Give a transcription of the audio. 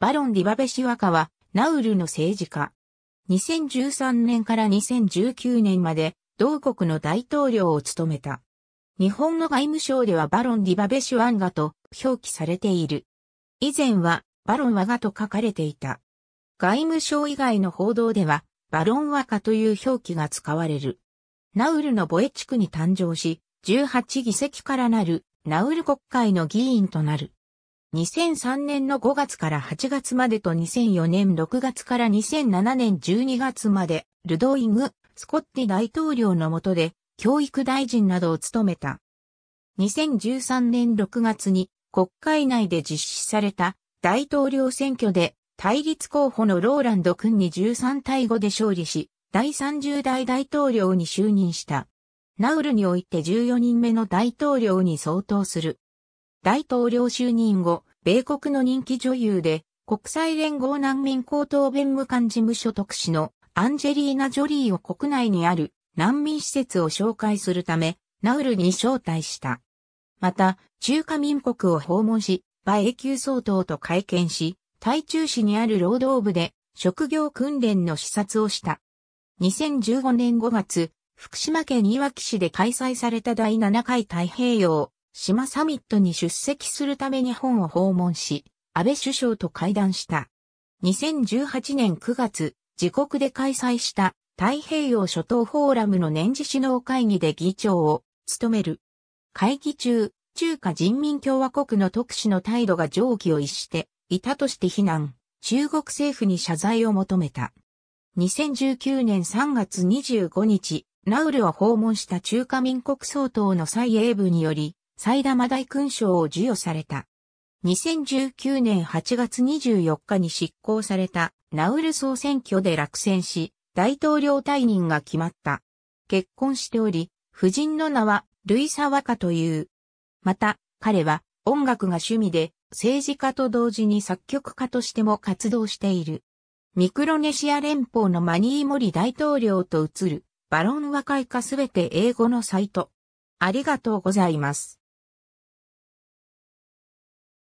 バロン・ディバベシワカは、ナウルの政治家。2013年から2019年まで、同国の大統領を務めた。日本の外務省ではバロン・ディバベシュワンガと表記されている。以前は、バロン・ワガと書かれていた。外務省以外の報道では、バロン・ワカという表記が使われる。ナウルのボエ地区に誕生し、18議席からなるナウル国会の議員となる。2003年の5月から8月までと2004年6月から2007年12月まで、ルドイング・スコッティ大統領の下で、教育大臣などを務めた。2013年6月に国会内で実施された大統領選挙で対立候補のローランド君に13対5で勝利し、第30代大統領に就任した。ナウルにおいて14人目の大統領に相当する。大統領就任後、米国の人気女優で、国際連合難民高等弁務官事務所特使のアンジェリーナ・ジョリーを国内にある難民施設を紹介するため、ナウルに招待した。また、中華民国を訪問し、馬英九総統と会見し、台中市にある労働部で職業訓練の視察をした。2015年5月、福島県いわき市で開催された第7回太平洋島サミットに出席するため日本を訪問し、安倍首相と会談した。2018年9月、自国で開催した太平洋諸島フォーラムの年次首脳会議で議長を務める。会議中、中華人民共和国の特使の態度が上記を逸していたとして非難、中国政府に謝罪を求めた。2019年3月25日、ナウルを訪問した中華民国総統の蔡英文により、埼玉大勲章を授与された。2019年8月24日に執行されたナウル総選挙で落選し、大統領退任が決まった。結婚しており、夫人の名はルイサ・ワカという。また、彼は音楽が趣味で政治家と同時に作曲家としても活動している。ミクロネシア連邦のマニー・モリ大統領と移るバロン和解化すべて英語のサイト。ありがとうございます。